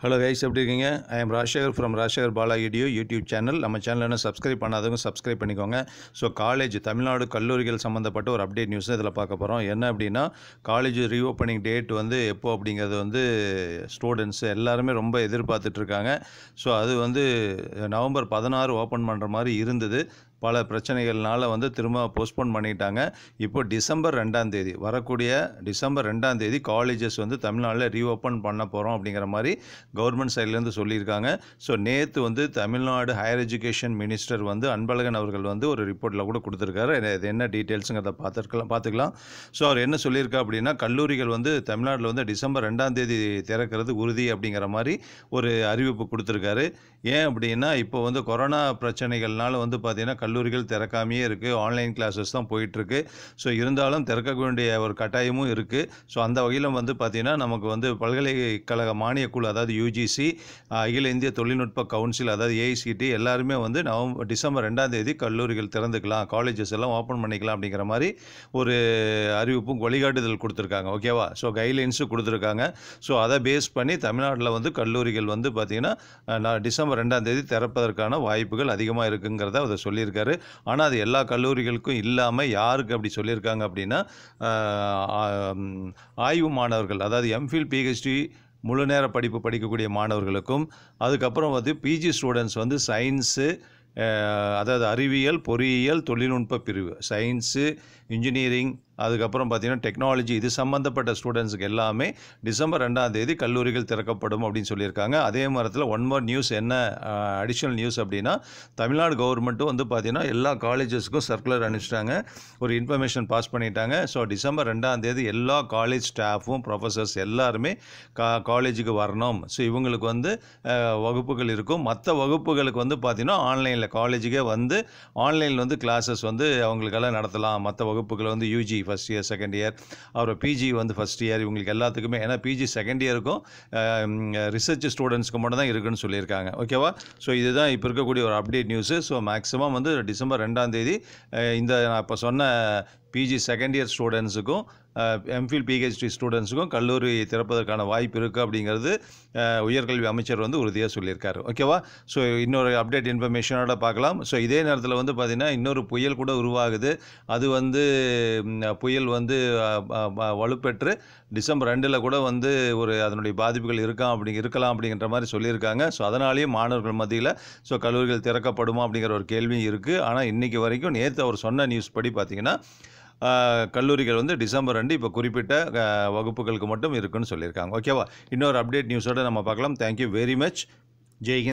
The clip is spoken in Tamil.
ஹலோ கைஸ் எப்படி இருக்கீங்க I am Rajekar from Rajekar Bala video YouTube channel நம்ம சேனல் என்ன சப்ஸ்கிரைப் பண்ணாதவங்க சப்ஸ்கிரைப் பண்ணிக்கோங்க ஸோ காலேஜ் தமிழ்நாடு கல்லூரிகள் சம்மந்தப்பட்ட ஒரு அப்டேட் நியூஸ் இதில் பார்க்க போகிறோம் என்ன அப்படின்னா காலேஜ் ரீஓப்பனிங் டேட் வந்து எப்போ அப்படிங்கிறது வந்து ஸ்டூடெண்ட்ஸ் எல்லாருமே ரொம்ப எதிர்பார்த்துட்ருக்காங்க ஸோ அது வந்து நவம்பர் பதினாறு ஓப்பன் பண்ணுற மாதிரி இருந்தது பல பிரச்சனைகள்னால் வந்து திரும்ப போஸ்ட்போன் பண்ணிட்டாங்க இப்போ டிசம்பர் ரெண்டாம் தேதி வரக்கூடிய டிசம்பர் ரெண்டாம் தேதி காலேஜஸ் வந்து தமிழ்நாட்டில் ரீஓப்பன் பண்ண போகிறோம் அப்படிங்கிற மாதிரி கவர்மெண்ட் சைட்லேருந்து சொல்லியிருக்காங்க ஸோ நேற்று வந்து தமிழ்நாடு ஹையர் எஜுகேஷன் மினிஸ்டர் வந்து அன்பழகன் அவர்கள் வந்து ஒரு ரிப்போர்ட்டில் கூட கொடுத்துருக்காரு இது என்ன டீட்டெயில்ஸுங்கிறத பார்த்துருக்கலாம் பார்த்துக்கலாம் ஸோ அவர் என்ன சொல்லியிருக்கா அப்படின்னா கல்லூரிகள் வந்து தமிழ்நாட்டில் வந்து டிசம்பர் ரெண்டாம் தேதி திறக்கிறது உறுதி அப்படிங்கிற மாதிரி ஒரு அறிவிப்பு கொடுத்துருக்காரு ஏன் அப்படின்னா இப்போ வந்து கொரோனா பிரச்சனைகள்னால வந்து பார்த்திங்கன்னா கல்லூரிகள் திறக்காமையே இருக்குது ஆன்லைன் கிளாஸஸ் தான் போயிட்டுருக்கு ஸோ இருந்தாலும் திறக்க வேண்டிய ஒரு கட்டாயமும் இருக்குது ஸோ அந்த வகையில் வந்து பார்த்திங்கன்னா நமக்கு வந்து பல்கலைக்கழக மானியக்குழு அதாவது யூ யூஜிசி அகில இந்திய தொழில்நுட்ப கவுன்சில் அதாவது ஏஐசிடி எல்லாருமே வந்து நவம்பர் டிசம்பர் ரெண்டாம் தேதி கல்லூரிகள் திறந்துக்கலாம் காலேஜஸ் எல்லாம் ஓப்பன் பண்ணிக்கலாம் அப்படிங்கிற மாதிரி ஒரு அறிவிப்பும் வழிகாட்டுதல் கொடுத்துருக்காங்க ஓகேவா ஸோ கைட்லைன்ஸும் கொடுத்துருக்காங்க ஸோ அதை பேஸ் பண்ணி தமிழ்நாட்டில் வந்து கல்லூரிகள் வந்து பார்த்திங்கன்னா டிசம்பர் ரெண்டாம் தேதி திறப்பதற்கான வாய்ப்புகள் அதிகமாக இருக்குங்கிறத அவர் சொல்லியிருக்காரு ஆனால் அது எல்லா கல்லூரிகளுக்கும் இல்லாமல் யாருக்கு அப்படி சொல்லியிருக்காங்க அப்படின்னா ஆய்வு மாணவர்கள் அதாவது எம்ஃபில் பிஹெச்டி முழு நேர படிப்பு படிக்கக்கூடிய மாணவர்களுக்கும் அதுக்கப்புறம் வந்து பிஜி ஸ்டூடெண்ட்ஸ் வந்து சயின்ஸு அதாவது அறிவியல் பொறியியல் தொழில்நுட்ப பிரிவு சயின்ஸு இன்ஜினியரிங் அதுக்கப்புறம் பார்த்திங்கன்னா டெக்னாலஜி இது சம்மந்தப்பட்ட ஸ்டூடெண்ட்ஸுக்கு எல்லாமே டிசம்பர் ரெண்டாம் தேதி கல்லூரிகள் திறக்கப்படும் அப்படின்னு சொல்லியிருக்காங்க அதே மரத்தில் ஒன் மோர் நியூஸ் என்ன அடிஷ்னல் நியூஸ் அப்படின்னா தமிழ்நாடு கவர்மெண்ட்டும் வந்து பார்த்தீங்கன்னா எல்லா காலேஜஸ்க்கும் சர்க்குலர் அனுப்பிச்சிட்டாங்க ஒரு இன்ஃபர்மேஷன் பாஸ் பண்ணிட்டாங்க ஸோ டிசம்பர் ரெண்டாம் தேதி எல்லா காலேஜ் ஸ்டாஃபும் ப்ரொஃபஸர்ஸ் எல்லாருமே கா காலேஜுக்கு வரணும் ஸோ இவங்களுக்கு வந்து வகுப்புகள் இருக்கும் மற்ற வகுப்புகளுக்கு வந்து பார்த்தீங்கன்னா ஆன்லைனில் காலேஜுக்கே வந்து ஆன்லைனில் வந்து கிளாஸஸ் வந்து அவங்களுக்கெல்லாம் நடத்தலாம் மற்ற வகுப்புகளை வந்து UG first year second year அப்புறம் பிஜி வந்து ஃபஸ்ட் இயர் இவங்களுக்கு எல்லாத்துக்குமே ஏன்னா பிஜி செகண்ட் இயருக்கும் ரிசர்ச் ஸ்டூடெண்ட்ஸ்க்கு மட்டும் தான் இருக்குன்னு சொல்லியிருக்காங்க ஓகேவா ஸோ இதுதான் இப்போ இருக்கக்கூடிய ஒரு அப்டேட் நியூஸு ஸோ மேக்ஸிமம் வந்து டிசம்பர் ரெண்டாம் தேதி இந்த நான் இப்போ சொன்ன பிஜி செகண்ட் இயர் ஸ்டூடெண்ட்ஸுக்கும் எம்ஃபில் பிஹெச்டி ஸ்டூடெண்ட்ஸுக்கும் கல்லூரி திறப்பதற்கான வாய்ப்பு இருக்குது அப்படிங்கிறது உயர்கல்வி அமைச்சர் வந்து உறுதியாக சொல்லியிருக்காரு ஓகேவா ஸோ இன்னொரு அப்டேட் இன்ஃபர்மேஷனோட பார்க்கலாம் ஸோ இதே நேரத்தில் வந்து பார்த்திங்கன்னா இன்னொரு புயல் கூட உருவாகுது அது வந்து புயல் வந்து வலுப்பெற்று டிசம்பர் ரெண்டில் கூட வந்து ஒரு அதனுடைய பாதிப்புகள் இருக்கான் அப்படி இருக்கலாம் அப்படிங்கிற மாதிரி சொல்லியிருக்காங்க ஸோ அதனாலேயே மாணவர்கள் மத்தியில் ஸோ கல்லூரிகள் திறக்கப்படுமா அப்படிங்கிற ஒரு கேள்வியும் இருக்குது ஆனால் இன்றைக்கி வரைக்கும் நேற்று அவர் சொன்ன நியூஸ் படி பார்த்திங்கன்னா கல்லூரிகள் வந்து டிசம்பர் ரெண்டு இப்போ குறிப்பிட்ட வகுப்புகளுக்கு மட்டும் இருக்குன்னு சொல்லியிருக்காங்க ஓகேவா இன்னொரு அப்டேட் நியூஸோடு நம்ம பார்க்கலாம் தேங்க்யூ வெரி மச் ஜெய்ஹிந்த்